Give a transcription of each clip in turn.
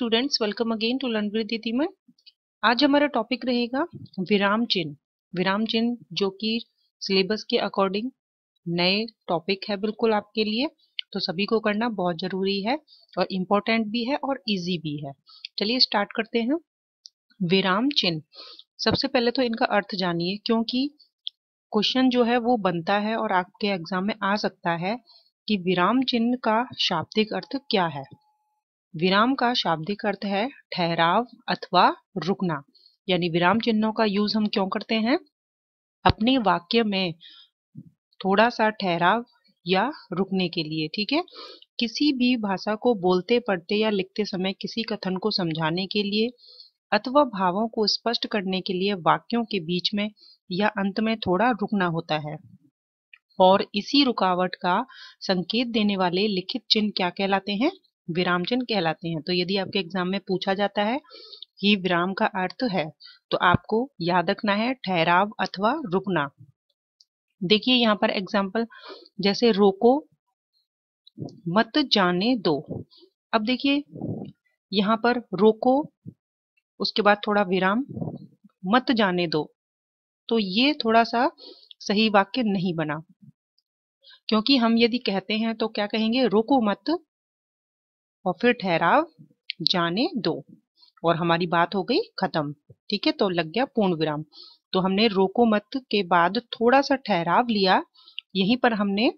students welcome again to learn with Didi में आज हमारा टॉपिक रहेगा विराम चिन्ह विराम चिन्ह जो कि सिलेबस के अकॉर्डिंग नए टॉपिक है बिल्कुल आपके लिए तो सभी को करना बहुत जरूरी है और इम्पोर्टेंट भी है और इजी भी है चलिए स्टार्ट करते हैं विराम चिन्ह सबसे पहले तो इनका अर्थ जानिए क्योंकि क्वेश्चन जो है वो बनता है और आपके एग्जाम में आ सकता है कि विराम चिन्ह का शाब्दिक अर्थ क्या है विराम का शाब्दिक अर्थ है ठहराव अथवा रुकना यानी विराम चिन्हों का यूज हम क्यों करते हैं अपने वाक्य में थोड़ा सा ठहराव या रुकने के लिए ठीक है किसी भी भाषा को बोलते पढ़ते या लिखते समय किसी कथन को समझाने के लिए अथवा भावों को स्पष्ट करने के लिए वाक्यों के बीच में या अंत में थोड़ा रुकना होता है और इसी रुकावट का संकेत देने वाले लिखित चिन्ह क्या कहलाते हैं विराम चिन्ह कहलाते हैं तो यदि आपके एग्जाम में पूछा जाता है कि विराम का अर्थ है तो आपको याद रखना है ठहराव अथवा रुकना देखिए यहाँ पर एग्जाम्पल जैसे रोको मत जाने दो अब देखिए यहाँ पर रोको उसके बाद थोड़ा विराम मत जाने दो तो ये थोड़ा सा सही वाक्य नहीं बना क्योंकि हम यदि कहते हैं तो क्या कहेंगे रोको मत और फिर ठहराव जाने दो और हमारी बात हो गई खत्म ठीक है तो लग गया पूर्ण विराम तो हमने रोको मत के बाद थोड़ा सा ठहराव लिया यहीं पर हमने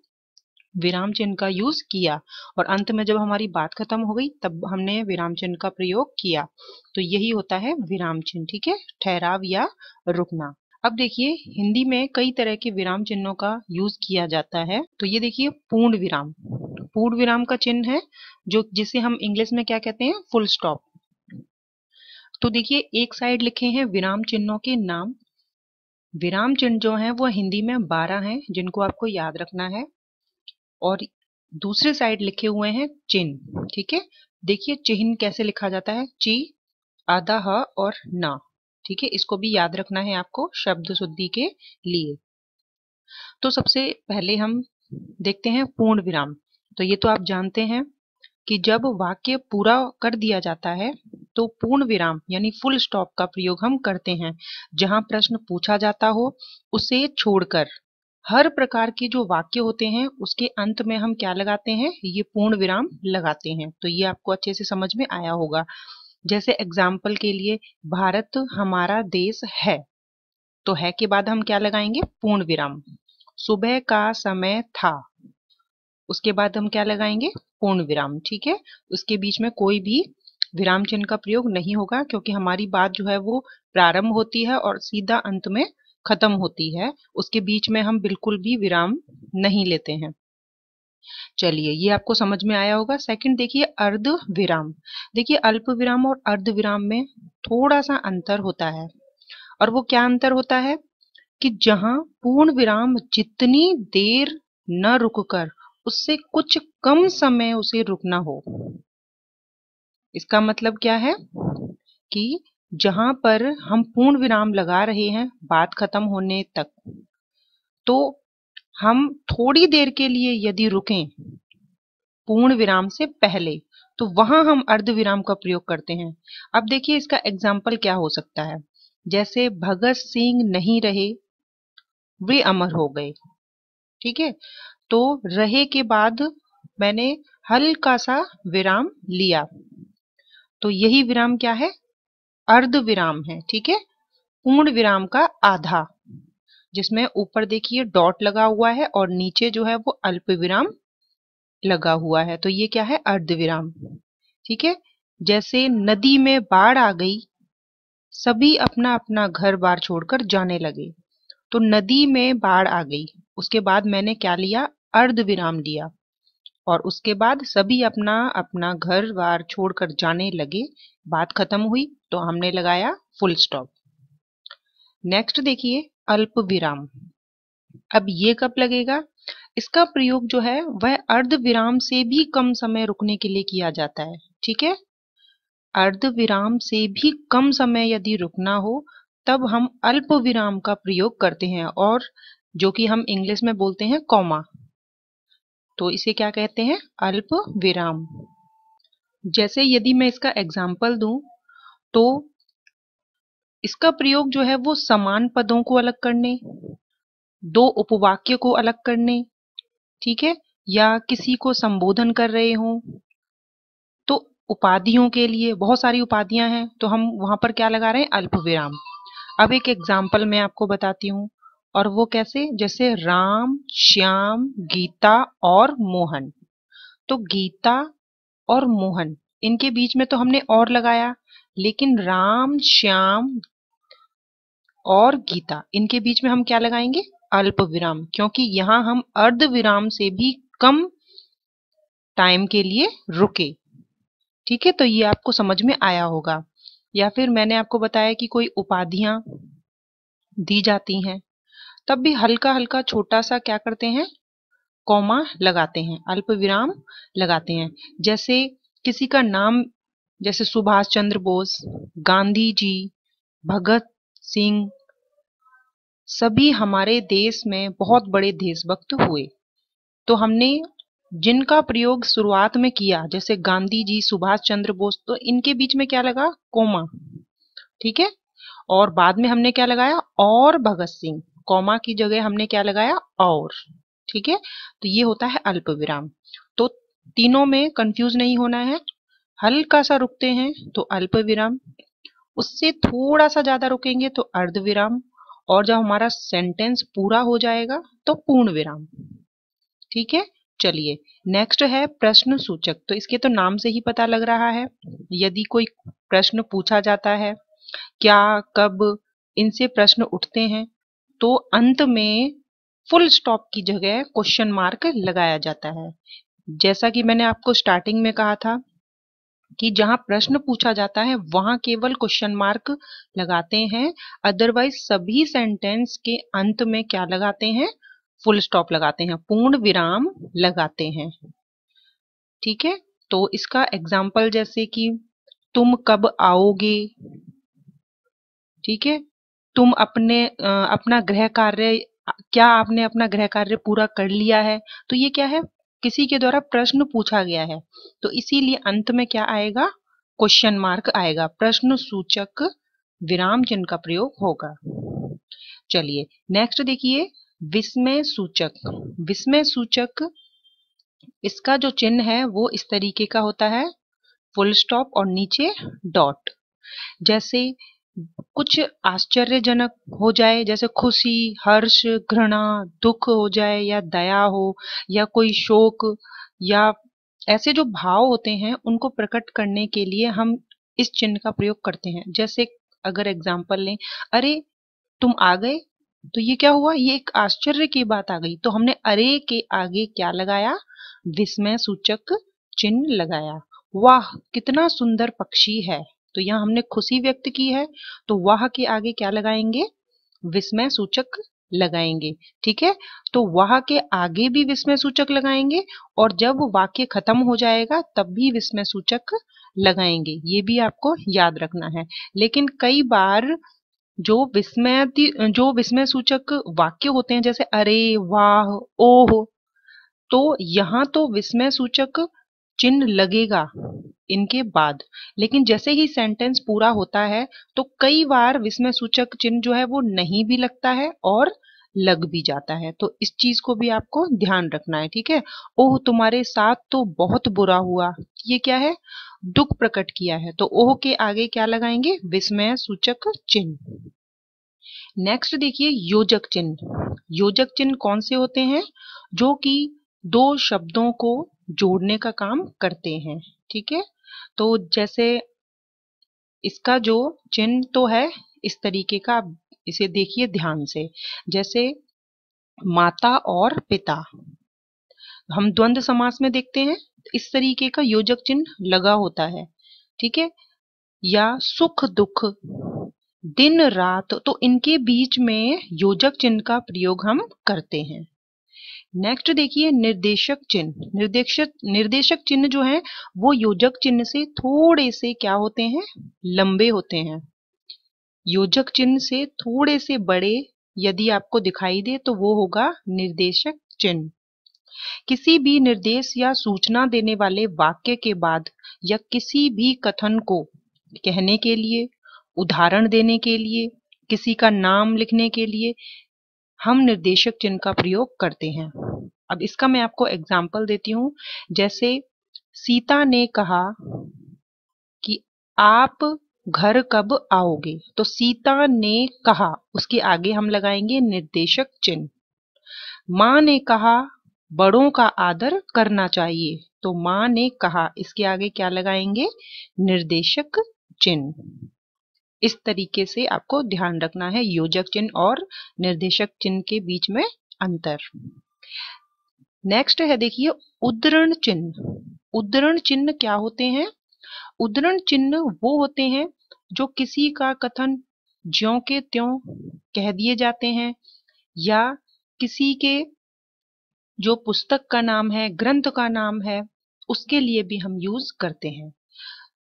विराम चिन्ह का यूज किया और अंत में जब हमारी बात खत्म हो गई तब हमने विराम चिन्ह का प्रयोग किया तो यही होता है विराम चिन्ह ठीक है ठहराव या रुकना अब देखिए हिंदी में कई तरह के विराम चिन्हों का यूज किया जाता है तो ये देखिए पूर्ण विराम पूर्ण विराम का चिन्ह है जो जिसे हम इंग्लिश में क्या कहते हैं फुल स्टॉप तो देखिए एक साइड लिखे हैं विराम चिन्हों के नाम विराम चिन्ह जो है वो हिंदी में बारह हैं जिनको आपको याद रखना है और दूसरे साइड लिखे हुए हैं चिन्ह ठीक है देखिए चिन्ह कैसे लिखा जाता है ची आधा ह और ना ठीक है इसको भी याद रखना है आपको शब्द शुद्धि के लिए तो सबसे पहले हम देखते हैं पूर्ण विराम तो ये तो आप जानते हैं कि जब वाक्य पूरा कर दिया जाता है तो पूर्ण विराम यानी फुल स्टॉप का प्रयोग हम करते हैं जहां प्रश्न पूछा जाता हो उसे छोड़कर हर प्रकार के जो वाक्य होते हैं उसके अंत में हम क्या लगाते हैं ये पूर्ण विराम लगाते हैं तो ये आपको अच्छे से समझ में आया होगा जैसे एग्जाम्पल के लिए भारत हमारा देश है तो है के बाद हम क्या लगाएंगे पूर्ण विराम सुबह का समय था उसके बाद हम क्या लगाएंगे पूर्ण विराम ठीक है उसके बीच में कोई भी विराम चिन्ह का प्रयोग नहीं होगा क्योंकि हमारी बात जो है वो प्रारंभ होती है और सीधा अंत में खत्म होती है उसके बीच में हम बिल्कुल भी विराम नहीं लेते हैं चलिए ये आपको समझ में आया होगा सेकंड देखिए अर्ध विराम देखिए अल्प विराम और अर्ध विराम में थोड़ा सा अंतर होता है और वो क्या अंतर होता है कि जहां पूर्ण विराम जितनी देर न रुककर उससे कुछ कम समय उसे रुकना हो इसका मतलब क्या है कि जहां पर हम पूर्ण विराम लगा रहे हैं बात खत्म होने तक तो हम थोड़ी देर के लिए यदि रुकें पूर्ण विराम से पहले तो वहां हम अर्ध विराम का प्रयोग करते हैं अब देखिए इसका एग्जाम्पल क्या हो सकता है जैसे भगत सिंह नहीं रहे वे अमर हो गए ठीक है तो रहे के बाद मैंने हल्का सा विराम लिया तो यही विराम क्या है अर्ध विराम है ठीक है पूर्ण विराम का आधा जिसमें ऊपर देखिए डॉट लगा हुआ है और नीचे जो है वो अल्प विराम लगा हुआ है तो ये क्या है अर्ध विराम ठीक है जैसे नदी में बाढ़ आ गई सभी अपना अपना घर बार छोड़कर जाने लगे तो नदी में बाढ़ आ गई उसके बाद मैंने क्या लिया अर्ध विराम दिया और उसके बाद सभी अपना अपना घर बार छोड़कर जाने लगे बात खत्म हुई तो हमने लगाया फुल स्टॉप नेक्स्ट देखिए अल्प विराम अब ये कब लगेगा इसका प्रयोग जो है वह अर्ध विराम से भी कम समय रुकने के लिए किया जाता है ठीक है अर्ध विराम से भी कम समय यदि रुकना हो तब हम अल्प विराम का प्रयोग करते हैं और जो कि हम इंग्लिश में बोलते हैं कौमा तो इसे क्या कहते हैं अल्प विराम जैसे यदि मैं इसका एग्जाम्पल दू तो इसका प्रयोग जो है वो समान पदों को अलग करने दो उपवाक्य को अलग करने ठीक है या किसी को संबोधन कर रहे हो तो उपाधियों के लिए बहुत सारी उपाधियां हैं तो हम वहां पर क्या लगा रहे हैं अल्प विराम अब एक एग्जाम्पल मैं आपको बताती हूँ और वो कैसे जैसे राम श्याम गीता और मोहन तो गीता और मोहन इनके बीच में तो हमने और लगाया लेकिन राम श्याम और गीता इनके बीच में हम क्या लगाएंगे अल्प विराम क्योंकि यहां हम अर्ध विराम से भी कम टाइम के लिए रुके ठीक है तो ये आपको समझ में आया होगा या फिर मैंने आपको बताया कि कोई उपाधियां दी जाती हैं तब भी हल्का हल्का छोटा सा क्या करते हैं कौमा लगाते हैं अल्प विराम लगाते हैं जैसे किसी का नाम जैसे सुभाष चंद्र बोस गांधी जी भगत सिंह सभी हमारे देश में बहुत बड़े देशभक्त हुए तो हमने जिनका प्रयोग शुरुआत में किया जैसे गांधी जी सुभाष चंद्र बोस तो इनके बीच में क्या लगा कोमा ठीक है और बाद में हमने क्या लगाया और भगत सिंह कॉमा की जगह हमने क्या लगाया और ठीक है तो ये होता है अल्प विराम तो तीनों में कंफ्यूज नहीं होना है हल्का सा रुकते हैं तो अल्प विराम उससे थोड़ा सा ज्यादा रुकेंगे तो अर्ध विराम और जब हमारा सेंटेंस पूरा हो जाएगा तो पूर्ण विराम ठीक है चलिए नेक्स्ट है प्रश्न सूचक तो इसके तो नाम से ही पता लग रहा है यदि कोई प्रश्न पूछा जाता है क्या कब इनसे प्रश्न उठते हैं तो अंत में फुल स्टॉप की जगह क्वेश्चन मार्क लगाया जाता है जैसा कि मैंने आपको स्टार्टिंग में कहा था कि जहां प्रश्न पूछा जाता है वहां केवल क्वेश्चन मार्क लगाते हैं अदरवाइज सभी सेंटेंस के अंत में क्या लगाते हैं फुल स्टॉप लगाते हैं पूर्ण विराम लगाते हैं ठीक है तो इसका एग्जाम्पल जैसे कि तुम कब आओगे ठीक है तुम अपने अपना गृह कार्य क्या आपने अपना गृह कार्य पूरा कर लिया है तो ये क्या है किसी के द्वारा प्रश्न पूछा गया है तो इसीलिए अंत में क्या आएगा क्वेश्चन मार्क आएगा प्रश्न सूचक विराम चिन्ह का प्रयोग होगा चलिए नेक्स्ट देखिए विस्मय सूचक विस्मय सूचक इसका जो चिन्ह है वो इस तरीके का होता है फुल स्टॉप और नीचे डॉट जैसे कुछ आश्चर्यजनक हो जाए जैसे खुशी हर्ष घृणा दुख हो जाए या दया हो या कोई शोक या ऐसे जो भाव होते हैं उनको प्रकट करने के लिए हम इस चिन्ह का प्रयोग करते हैं जैसे अगर एग्जाम्पल लें अरे तुम आ गए तो ये क्या हुआ ये एक आश्चर्य की बात आ गई तो हमने अरे के आगे क्या लगाया विस्मय सूचक चिन्ह लगाया वाह कितना सुंदर पक्षी है तो यहाँ हमने खुशी व्यक्त की है तो वाह के आगे क्या लगाएंगे विस्मय सूचक लगाएंगे ठीक है तो वाह के आगे भी विस्मय सूचक लगाएंगे और जब वाक्य खत्म हो जाएगा तब भी विस्मय सूचक लगाएंगे ये भी आपको याद रखना है लेकिन कई बार जो विस्मय जो विस्मय सूचक वाक्य होते हैं जैसे अरे वाह ओह तो यहाँ तो विस्मय सूचक चिन्ह लगेगा इनके बाद लेकिन जैसे ही सेंटेंस पूरा होता है तो कई बार विस्मय सूचक चिन्ह जो है वो नहीं भी लगता है और लग भी जाता है तो इस चीज को भी आपको ध्यान रखना है ठीक है ओह तुम्हारे साथ तो बहुत बुरा हुआ ये क्या है दुख प्रकट किया है तो ओह के आगे क्या लगाएंगे विस्मय सूचक चिन्ह नेक्स्ट देखिए योजक चिन्ह योजक चिन्ह कौन से होते हैं जो कि दो शब्दों को जोड़ने का काम करते हैं ठीक है तो जैसे इसका जो चिन्ह तो है इस तरीके का आप इसे देखिए ध्यान से जैसे माता और पिता हम द्वंद्व समास में देखते हैं इस तरीके का योजक चिन्ह लगा होता है ठीक है या सुख दुख दिन रात तो इनके बीच में योजक चिन्ह का प्रयोग हम करते हैं नेक्स्ट देखिए निर्देशक चिन्ह निर्देशक निर्देशक चिन्ह जो है वो योजक चिन्ह से थोड़े से क्या होते हैं लंबे होते हैं योजक चिन्ह से थोड़े से बड़े यदि आपको दिखाई दे तो वो होगा निर्देशक चिन्ह किसी भी निर्देश या सूचना देने वाले वाक्य के बाद या किसी भी कथन को कहने के लिए उदाहरण देने के लिए किसी का नाम लिखने के लिए हम निर्देशक चिन्ह का प्रयोग करते हैं अब इसका मैं आपको एग्जाम्पल देती हूँ जैसे सीता ने कहा कि आप घर कब आओगे तो सीता ने कहा उसके आगे हम लगाएंगे निर्देशक चिन्ह माँ ने कहा बड़ों का आदर करना चाहिए तो माँ ने कहा इसके आगे क्या लगाएंगे निर्देशक चिन्ह इस तरीके से आपको ध्यान रखना है योजक चिन्ह और निर्देशक चिन्ह के बीच में अंतर नेक्स्ट है देखिए उदरण चिन्ह उदरण चिन्ह क्या होते हैं उदरण चिन्ह वो होते हैं जो किसी का कथन ज्यो के त्यों कह दिए जाते हैं या किसी के जो पुस्तक का नाम है ग्रंथ का नाम है उसके लिए भी हम यूज करते हैं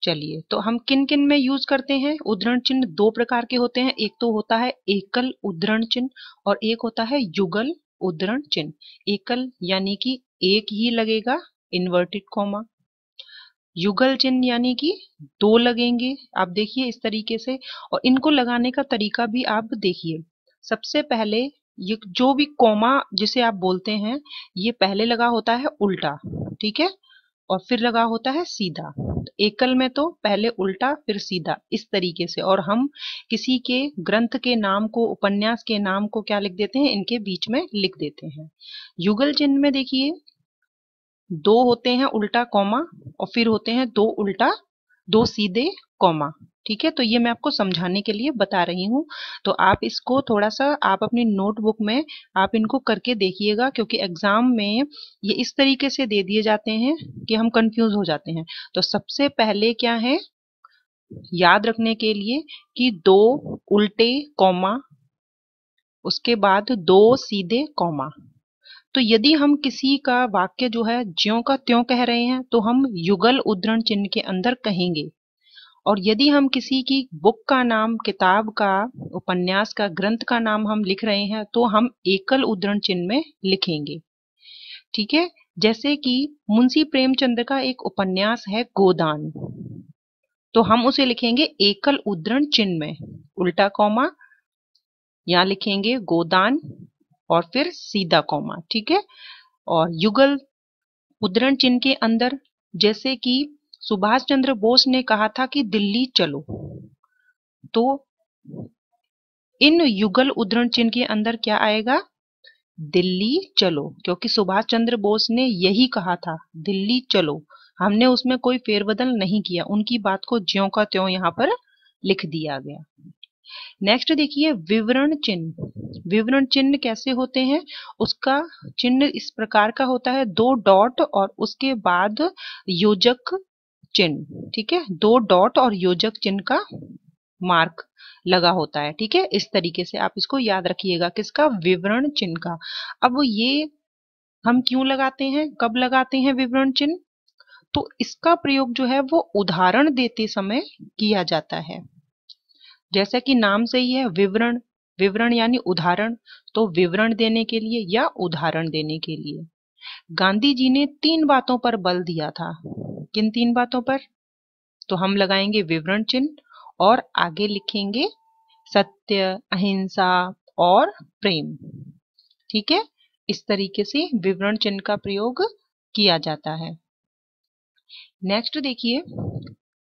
चलिए तो हम किन किन में यूज करते हैं उदरण चिन्ह दो प्रकार के होते हैं एक तो होता है एकल उदरण चिन्ह और एक होता है युगल उदरण चिन्ह एकल यानी कि एक ही लगेगा इन्वर्टेड कॉमा युगल चिन्ह यानी कि दो लगेंगे आप देखिए इस तरीके से और इनको लगाने का तरीका भी आप देखिए सबसे पहले ये जो भी कॉमा जिसे आप बोलते हैं ये पहले लगा होता है उल्टा ठीक है और फिर लगा होता है सीधा तो एकल में तो पहले उल्टा फिर सीधा इस तरीके से और हम किसी के ग्रंथ के नाम को उपन्यास के नाम को क्या लिख देते हैं इनके बीच में लिख देते हैं युगल चिन्ह में देखिए दो होते हैं उल्टा कौमा और फिर होते हैं दो उल्टा दो सीधे कौमा ठीक है तो ये मैं आपको समझाने के लिए बता रही हूँ तो आप इसको थोड़ा सा आप अपनी नोटबुक में आप इनको करके देखिएगा क्योंकि एग्जाम में ये इस तरीके से दे दिए जाते हैं कि हम कंफ्यूज हो जाते हैं तो सबसे पहले क्या है याद रखने के लिए कि दो उल्टे कौमा उसके बाद दो सीधे कौमा तो यदि हम किसी का वाक्य जो है ज्यो का त्यों कह रहे हैं तो हम युगल उद्धरण चिन्ह के अंदर कहेंगे और यदि हम किसी की बुक का नाम किताब का उपन्यास का ग्रंथ का नाम हम लिख रहे हैं तो हम एकल उदरण चिन्ह में लिखेंगे ठीक है जैसे कि मुंशी प्रेमचंद का एक उपन्यास है गोदान तो हम उसे लिखेंगे एकल उदरण चिन्ह में उल्टा कौमा यहां लिखेंगे गोदान और फिर सीधा कौमा ठीक है और युगल उदरण चिन्ह के अंदर जैसे कि सुभाष चंद्र बोस ने कहा था कि दिल्ली चलो तो इन युगल उद्धरण चिन्ह के अंदर क्या आएगा दिल्ली चलो क्योंकि सुभाष चंद्र बोस ने यही कहा था दिल्ली चलो हमने उसमें कोई फेरबदल नहीं किया उनकी बात को ज्यो का त्यों यहाँ पर लिख दिया गया नेक्स्ट देखिए विवरण चिन्ह विवरण चिन्ह कैसे होते हैं उसका चिन्ह इस प्रकार का होता है दो डॉट और उसके बाद योजक चिन्ह ठीक है दो डॉट और योजक चिन्ह का मार्क लगा होता है ठीक है इस तरीके से आप इसको याद रखिएगा किसका विवरण चिन्ह का अब ये हम क्यों लगाते हैं कब लगाते हैं विवरण चिन्ह तो इसका प्रयोग जो है वो उदाहरण देते समय किया जाता है जैसा कि नाम से ही है विवरण विवरण यानी उदाहरण तो विवरण देने के लिए या उदाहरण देने के लिए गांधी जी ने तीन बातों पर बल दिया था किन तीन बातों पर तो हम लगाएंगे विवरण चिन्ह और आगे लिखेंगे सत्य अहिंसा और प्रेम ठीक है इस तरीके से विवरण चिन्ह का प्रयोग किया जाता है नेक्स्ट देखिए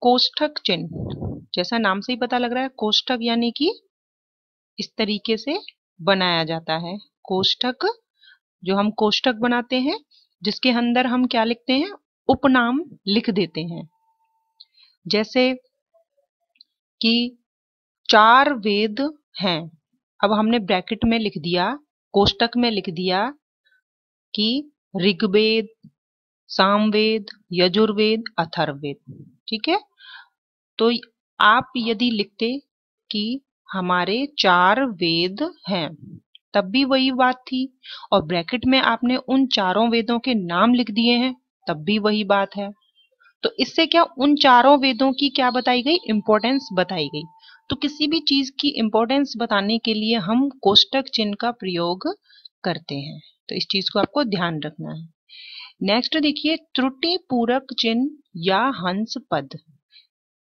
कोष्ठक चिन्ह जैसा नाम से ही पता लग रहा है कोष्ठक यानी कि इस तरीके से बनाया जाता है कोष्ठक जो हम कोष्ठक बनाते हैं जिसके अंदर हम क्या लिखते हैं उपनाम लिख देते हैं जैसे कि चार वेद हैं अब हमने ब्रैकेट में लिख दिया कोष्टक में लिख दिया कि ऋग्वेद सामवेद यजुर्वेद अथर्ववेद ठीक है तो आप यदि लिखते कि हमारे चार वेद हैं तब भी वही बात थी और ब्रैकेट में आपने उन चारों वेदों के नाम लिख दिए हैं तब भी वही बात है तो इससे क्या उन चारों वेदों की क्या बताई गई इंपॉर्टेंस बताई गई तो किसी भी चीज की इंपॉर्टेंस बताने के लिए हम कोष्टक चिन्ह का प्रयोग करते हैं तो इस चीज को आपको ध्यान रखना है नेक्स्ट देखिए त्रुटि पूरक चिन्ह या हंस पद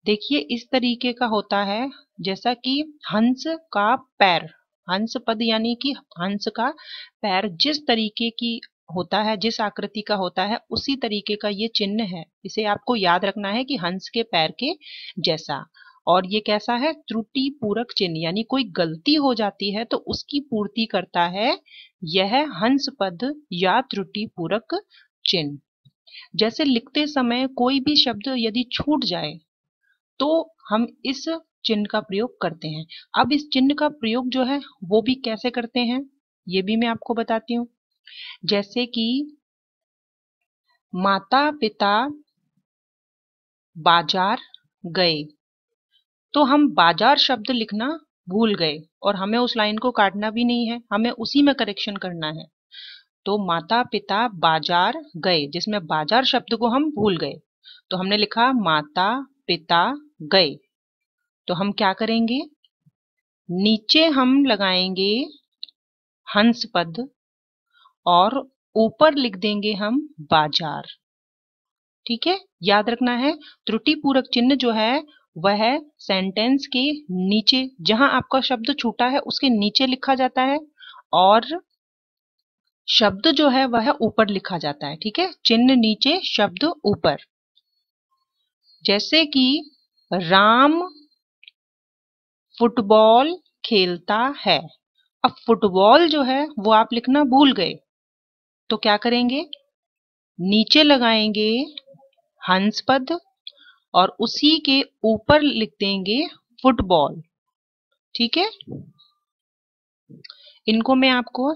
देखिए इस तरीके का होता है जैसा कि हंस का पैर हंस पद यानी कि हंस का पैर जिस तरीके की होता है जिस आकृति का होता है उसी तरीके का ये चिन्ह है इसे आपको याद रखना है कि हंस के पैर के जैसा और ये कैसा है त्रुटि पूरक चिन्ह यानी कोई गलती हो जाती है तो उसकी पूर्ति करता है यह हंस पद या त्रुटि पूरक चिन्ह जैसे लिखते समय कोई भी शब्द यदि छूट जाए तो हम इस चिन्ह का प्रयोग करते हैं अब इस चिन्ह का प्रयोग जो है वो भी कैसे करते हैं ये भी मैं आपको बताती हूँ जैसे कि माता पिता बाजार गए तो हम बाजार शब्द लिखना भूल गए और हमें उस लाइन को काटना भी नहीं है हमें उसी में करेक्शन करना है तो माता पिता बाजार गए जिसमें बाजार शब्द को हम भूल गए तो हमने लिखा माता पिता गए तो हम क्या करेंगे नीचे हम लगाएंगे हंसपद और ऊपर लिख देंगे हम बाजार ठीक है याद रखना है त्रुटि पूरक चिन्ह जो है वह सेंटेंस के नीचे जहां आपका शब्द छूटा है उसके नीचे लिखा जाता है और शब्द जो है वह ऊपर लिखा जाता है ठीक है चिन्ह नीचे शब्द ऊपर जैसे कि राम फुटबॉल खेलता है अब फुटबॉल जो है वो आप लिखना भूल गए तो क्या करेंगे नीचे लगाएंगे हंस पद और उसी के ऊपर लिख देंगे फुटबॉल ठीक है इनको मैं आपको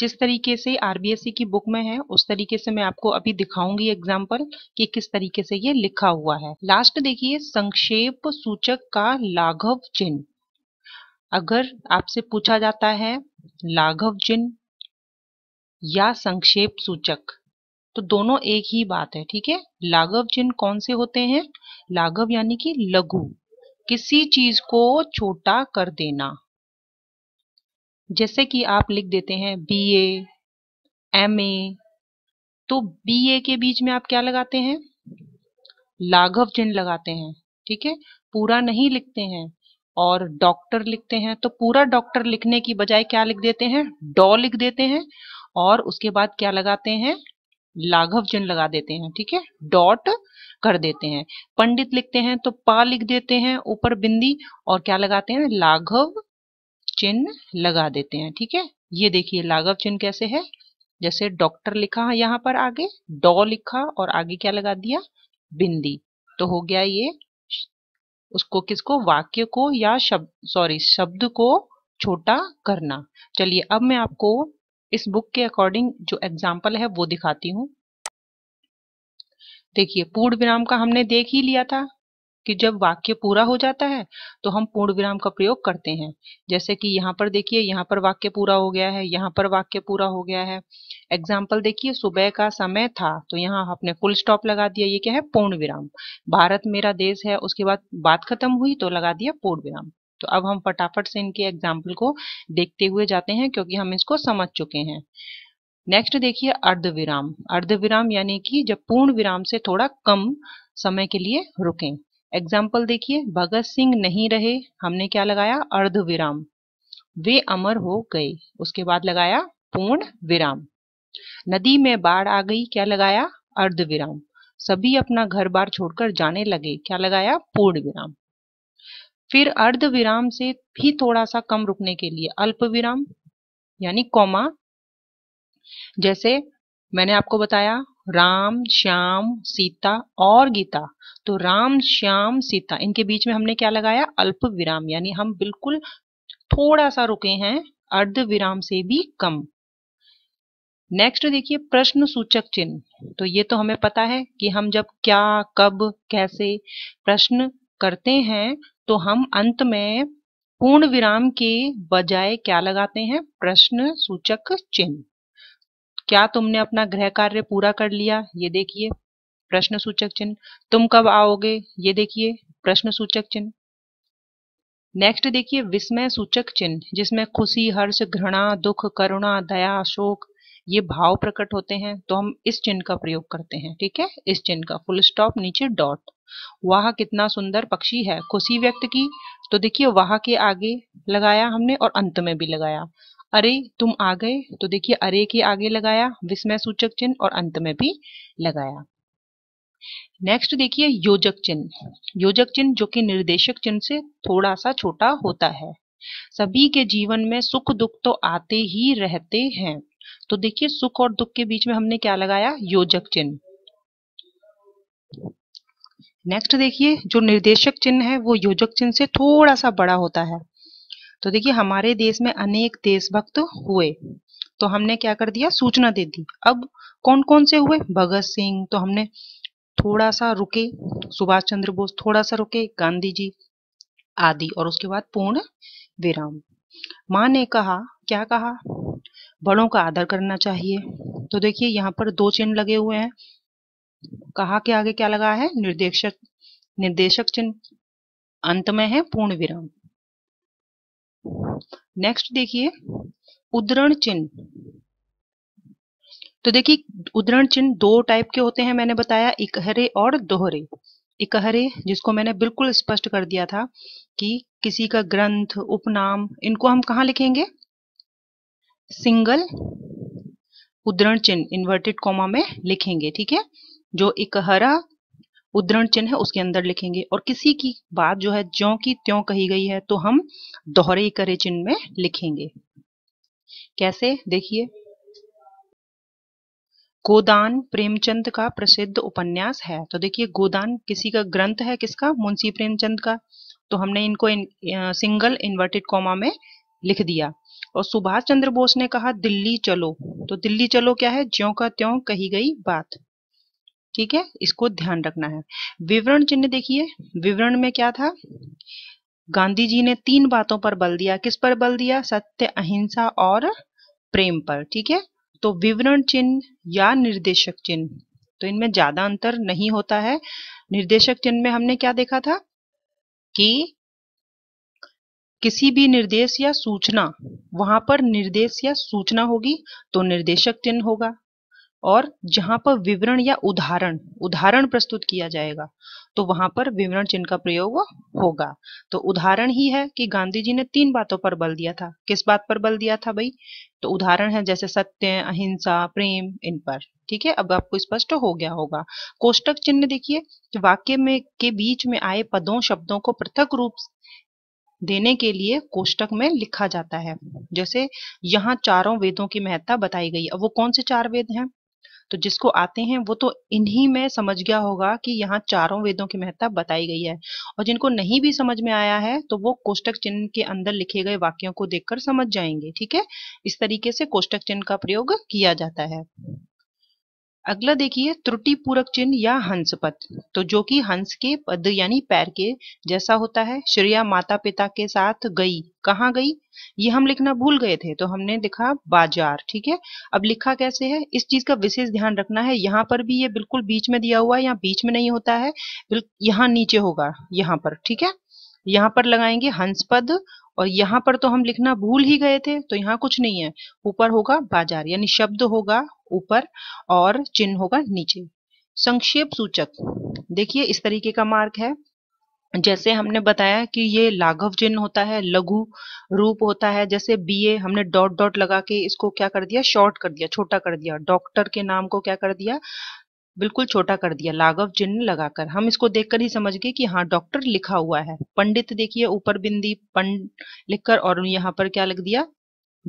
जिस तरीके से आरबीएससी की बुक में है उस तरीके से मैं आपको अभी दिखाऊंगी एग्जाम्पल कि किस तरीके से ये लिखा हुआ है लास्ट देखिए संक्षेप सूचक का लाघव चिन्ह अगर आपसे पूछा जाता है लाघव चिन्ह या संक्षेप सूचक तो दोनों एक ही बात है ठीक है लाघव चिन्ह कौन से होते हैं लाघव यानी कि लघु किसी चीज को छोटा कर देना जैसे कि आप लिख देते हैं बी एम ए तो बी ए के बीच में आप क्या लगाते हैं लाघव चिन्ह लगाते हैं ठीक है पूरा नहीं लिखते हैं और डॉक्टर लिखते हैं तो पूरा डॉक्टर लिखने की बजाय क्या लिख देते हैं डॉ लिख देते हैं और उसके बाद क्या लगाते हैं लाघव चिन्ह लगा देते हैं ठीक है डॉट कर देते हैं पंडित लिखते हैं तो पा लिख देते हैं ऊपर बिंदी और क्या लगाते हैं लाघव चिन्ह लगा देते हैं ठीक है ये देखिए लाघव चिन्ह कैसे है जैसे डॉक्टर लिखा है यहाँ पर आगे डॉ लिखा और आगे क्या लगा दिया बिंदी तो हो गया ये उसको किसको वाक्य को या शब्द सॉरी शब्द को छोटा करना चलिए अब मैं आपको इस बुक के अकॉर्डिंग जो एग्जाम्पल है वो दिखाती हूँ देखिए पूर्ण विराम का हमने देख ही लिया था कि जब वाक्य पूरा हो जाता है तो हम पूर्ण विराम का प्रयोग करते हैं जैसे कि यहाँ पर देखिए यहाँ पर वाक्य पूरा हो गया है यहाँ पर वाक्य पूरा हो गया है एग्जाम्पल देखिए सुबह का समय था तो यहाँ आपने फुल स्टॉप लगा दिया ये क्या है पूर्ण विराम भारत मेरा देश है उसके बाद बात खत्म हुई तो लगा दिया पूर्ण विराम तो अब हम फटाफट से इनके एग्जाम्पल को देखते हुए जाते हैं क्योंकि हम इसको समझ चुके हैं नेक्स्ट देखिए अर्धविराम अर्धविराम यानी कि जब पूर्ण विराम से थोड़ा कम समय के लिए रुकें एग्जाम्पल देखिए भगत सिंह नहीं रहे हमने क्या लगाया अर्धविराम वे अमर हो गए उसके बाद लगाया पूर्ण विराम नदी में बाढ़ आ गई क्या लगाया अर्धविराम सभी अपना घर बार छोड़कर जाने लगे क्या लगाया पूर्ण विराम फिर अर्ध विराम से भी थोड़ा सा कम रुकने के लिए अल्प विराम यानी कौमा जैसे मैंने आपको बताया राम श्याम सीता और गीता तो राम श्याम सीता इनके बीच में हमने क्या लगाया अल्प विराम यानी हम बिल्कुल थोड़ा सा रुके हैं अर्ध विराम से भी कम नेक्स्ट देखिए प्रश्न सूचक चिन्ह तो ये तो हमें पता है कि हम जब क्या कब कैसे प्रश्न करते हैं तो हम अंत में पूर्ण विराम के बजाय क्या लगाते हैं प्रश्न सूचक चिन्ह क्या तुमने अपना गृह कार्य पूरा कर लिया ये देखिए प्रश्न सूचक चिन्ह तुम कब आओगे ये देखिए प्रश्न सूचक चिन्ह नेक्स्ट देखिए विस्मय सूचक चिन्ह जिसमें खुशी हर्ष घृणा दुख करुणा दया शोक ये भाव प्रकट होते हैं तो हम इस चिन्ह का प्रयोग करते हैं ठीक है इस चिन्ह का फुल स्टॉप नीचे डॉट वाह कितना सुंदर पक्षी है खुशी व्यक्त की तो देखिए वाह के आगे लगाया हमने और अंत में भी लगाया अरे तुम आ गए तो देखिए अरे के आगे लगाया विस्मय सूचक चिन्ह और अंत में भी लगाया नेक्स्ट देखिए योजक चिन्ह योजक चिन्ह जो कि निर्देशक चिन्ह से थोड़ा सा छोटा होता है सभी के जीवन में सुख दुख तो आते ही रहते हैं तो देखिए सुख और दुख के बीच में हमने क्या लगाया योजक चिन्ह नेक्स्ट देखिए जो निर्देशक चिन्ह है वो योजक चिन्ह से थोड़ा सा बड़ा होता है तो देखिए हमारे देश में अनेक देशभक्त हुए तो हमने क्या कर दिया सूचना दे दी अब कौन कौन से हुए भगत सिंह तो हमने थोड़ा सा रुके सुभाष चंद्र बोस थोड़ा सा रुके गांधी जी आदि और उसके बाद पूर्ण विराम माँ ने कहा क्या कहा बड़ों का आदर करना चाहिए तो देखिए यहाँ पर दो चिन्ह लगे हुए हैं कहा के आगे क्या लगा है निर्देशक निर्देशक चिन्ह अंत में है पूर्ण विराम नेक्स्ट देखिए उदरण चिन्ह तो देखिए उदरण चिन्ह दो टाइप के होते हैं मैंने बताया इकहरे और दोहरे इकहरे जिसको मैंने बिल्कुल स्पष्ट कर दिया था कि किसी का ग्रंथ उपनाम इनको हम कहा लिखेंगे सिंगल उदरण चिन्ह इन्वर्टेड कॉमा में लिखेंगे ठीक है जो एक हरा उदरण चिन्ह है उसके अंदर लिखेंगे और किसी की बात जो है ज्यो की त्यों कही गई है तो हम दोहरे करे चिन्ह में लिखेंगे कैसे देखिए गोदान प्रेमचंद का प्रसिद्ध उपन्यास है तो देखिए गोदान किसी का ग्रंथ है किसका मुंशी प्रेमचंद का तो हमने इनको इन, सिंगल इन्वर्टेड कॉमा में लिख दिया और सुभाष चंद्र बोस ने कहा दिल्ली चलो तो दिल्ली चलो क्या है ज्यो का त्यों कही गई बात ठीक है इसको ध्यान रखना है विवरण चिन्ह देखिए विवरण में क्या था गांधी जी ने तीन बातों पर बल दिया किस पर बल दिया सत्य अहिंसा और प्रेम पर ठीक है तो विवरण चिन्ह या निर्देशक चिन्ह तो इनमें ज्यादा अंतर नहीं होता है निर्देशक चिन्ह में हमने क्या देखा था कि किसी भी निर्देश या सूचना वहां पर निर्देश या सूचना होगी तो निर्देशक चिन्ह होगा और जहां पर विवरण या उदाहरण उदाहरण प्रस्तुत किया जाएगा तो वहां पर विवरण चिन्ह का प्रयोग होगा तो उदाहरण ही है कि गांधी जी ने तीन बातों पर बल दिया था किस बात पर बल दिया था भाई तो उदाहरण है जैसे सत्य अहिंसा प्रेम इन पर ठीक है अब आपको स्पष्ट हो गया होगा कोष्टक चिन्ह देखिए वाक्य में के बीच में आए पदों शब्दों को पृथक रूप देने के लिए कोष्टक में लिखा जाता है जैसे यहाँ चारों वेदों की महत्ता बताई गई अब वो कौन से चार वेद हैं तो जिसको आते हैं वो तो इन्हीं में समझ गया होगा कि यहाँ चारों वेदों की महत्ता बताई गई है और जिनको नहीं भी समझ में आया है तो वो कोष्टक चिन्ह के अंदर लिखे गए वाक्यों को देखकर समझ जाएंगे ठीक है इस तरीके से कोष्टक चिन्ह का प्रयोग किया जाता है अगला देखिए त्रुटिपूरक चिन्ह या हंसपथ तो जो कि हंस के पद यानी पैर के जैसा होता है श्रेया माता पिता के साथ गई कहाँ गई ये हम लिखना भूल गए थे तो हमने लिखा बाजार ठीक है अब लिखा कैसे है इस चीज का विशेष ध्यान रखना है यहाँ पर भी ये बिल्कुल बीच में दिया हुआ है यहाँ बीच में नहीं होता है यहाँ नीचे होगा यहाँ पर ठीक है यहाँ पर लगाएंगे हंसपद और यहाँ पर तो हम लिखना भूल ही गए थे तो यहाँ कुछ नहीं है ऊपर होगा बाजार यानी शब्द होगा ऊपर और चिन्ह होगा नीचे संक्षेप सूचक देखिए इस तरीके का मार्क है जैसे हमने बताया कि ये लाघव चिन्ह होता है लघु रूप होता है जैसे बीए हमने डॉट डॉट लगा के इसको क्या कर दिया शॉर्ट कर दिया छोटा कर दिया डॉक्टर के नाम को क्या कर दिया बिल्कुल छोटा कर दिया लाघव चिन्ह लगाकर हम इसको देखकर ही समझ गए कि हाँ डॉक्टर लिखा हुआ है पंडित देखिए ऊपर बिंदी पंड लिखकर और यहाँ पर क्या लग दिया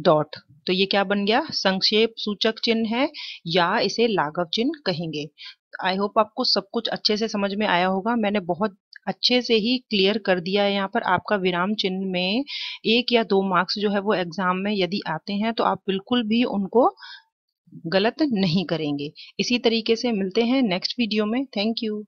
डॉट तो ये क्या बन गया संक्षेप सूचक चिन्ह है या इसे लाघव चिन्ह कहेंगे आई होप आपको सब कुछ अच्छे से समझ में आया होगा मैंने बहुत अच्छे से ही क्लियर कर दिया है यहाँ पर आपका विराम चिन्ह में एक या दो मार्क्स जो है वो एग्जाम में यदि आते हैं तो आप बिल्कुल भी उनको गलत नहीं करेंगे इसी तरीके से मिलते हैं नेक्स्ट वीडियो में थैंक यू